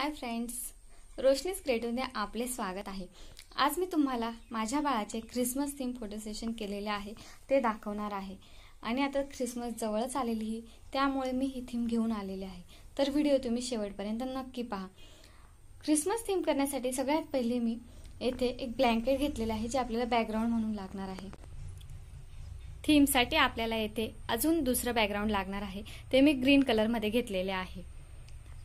hi friends रोशनीस ने आपले स्वागत आहे आज मी तुम्हाला माझ्या बाळाचे ख्रिसमस थीम फोटो सेशन केलेले आहे ते दाखवणार आहे आणि आता ख्रिसमस जवळच आलेली ही त्यामुळे मी ही थीम घेऊन आलेली आहे तर व्हिडिओ तुम्ही शेवटपर्यंत नक्की पहा ख्रिसमस थीम करण्यासाठी सगळ्यात पहिले मी येथे एक ब्लँकेट घेतलेलं आहे जे आपल्याला बॅकग्राऊंड म्हणून लागणार आहे थीमसाठी आपल्याला येथे अजून दुसरं बॅकग्राऊंड लागणार आहे ते मी ग्रीन कलरमध्ये घेतलेले आहे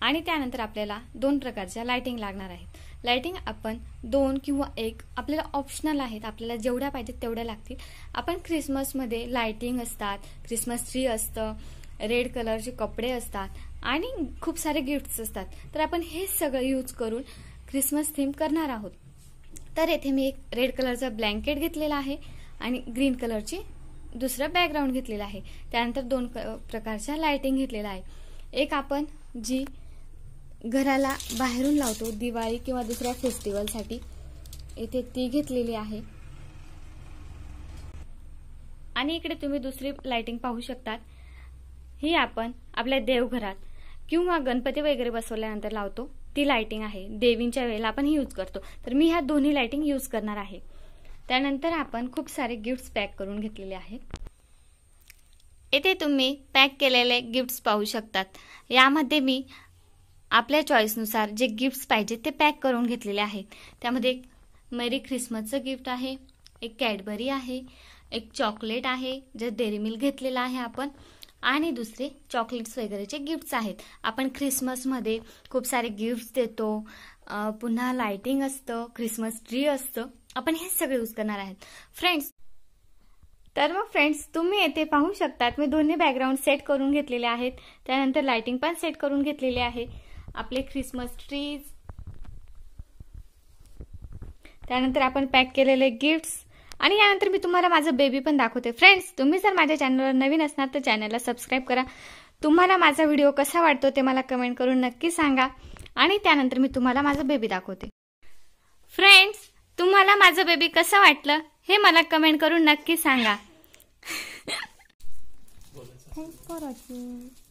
आणि त्यानंतर आपल्याला दोन प्रकारच्या लायटिंग लागणार आहेत लायटिंग आपण दोन किंवा एक आपल्याला ऑप्शनल आहेत आपल्याला जेवढ्या पाहिजेत तेवढ्या लागतील आपण ख्रिसमसमध्ये लायटिंग असतात ख्रिसमस ट्री असतं रेड कलरचे कपडे असतात आणि खूप सारे गिफ्ट्स असतात तर आपण हे सगळं यूज करून ख्रिसमस थीम करणार आहोत तर येथे मी एक रेड कलरचा ब्लँकेट घेतलेला आहे आणि ग्रीन कलरची दुसरं बॅकग्राऊंड घेतलेलं आहे त्यानंतर दोन प्रकारच्या लायटिंग घेतलेलं आहे एक आपण जी घराला बाहेरून लावतो दिवाळी किंवा दुसऱ्या फेस्टिवलसाठी इथे ती घेतलेली आहे आणि इकडे तुम्ही दुसरी लाइटिंग पाहू शकतात ही आपण आपल्या देवघरात किंवा गणपती वगैरे बसवल्यानंतर लावतो ती लाइटिंग आहे देवींच्या वेळेला आपण ही यूज करतो तर मी ह्या दोन्ही लाइटिंग यूज करणार आहे त्यानंतर आपण खूप सारे गिफ्ट्स पॅक करून घेतलेले आहेत येथे तुम्ही पॅक केलेले गिफ्ट्स पाहू शकतात यामध्ये मी आपल्या चॉईसनुसार जे गिफ्ट्स पाहिजे ते पॅक करून घेतलेले आहेत त्यामध्ये एक मेरी ख्रिसमसचं गिफ्ट आहे एक कॅडबरी आहे एक चॉकलेट आहे जे डेअरी मिल्क घेतलेलं आहे आपण आणि दुसरे चॉकलेट्स वगैरेचे गिफ्ट्स आहेत आपण ख्रिसमसमध्ये खूप सारे गिफ्ट्स देतो पुन्हा लाइटिंग असतं ख्रिसमस ट्री असतं आपण हे सगळे यूज करणार आहेत फ्रेंड्स तर मग फ्रेंड्स तुम्ही येथे पाहू शकतात मी दोन्ही बॅकग्राऊंड सेट करून घेतलेले आहेत त्यानंतर लाइटिंग पण सेट करून घेतलेली आहे आपले ख्रिसमस ट्रीज त्यानंतर आपण पॅक केलेले गिफ्ट्स आणि यानंतर मी तुम्हाला माझं बेबी पण दाखवते फ्रेंड्स तुम्ही जर माझ्या चॅनलवर नवीन असणार तर चॅनलला सबस्क्राईब करा तुम्हाला माझा व्हिडिओ कसा वाटतो ते मला कमेंट करून नक्की सांगा आणि त्यानंतर मी तुम्हाला माझं बेबी दाखवते फ्रेंड्स तुम्हाला माझं बेबी कसं वाटलं हे मला कमेंट करून नक्की सांगा थँक्यू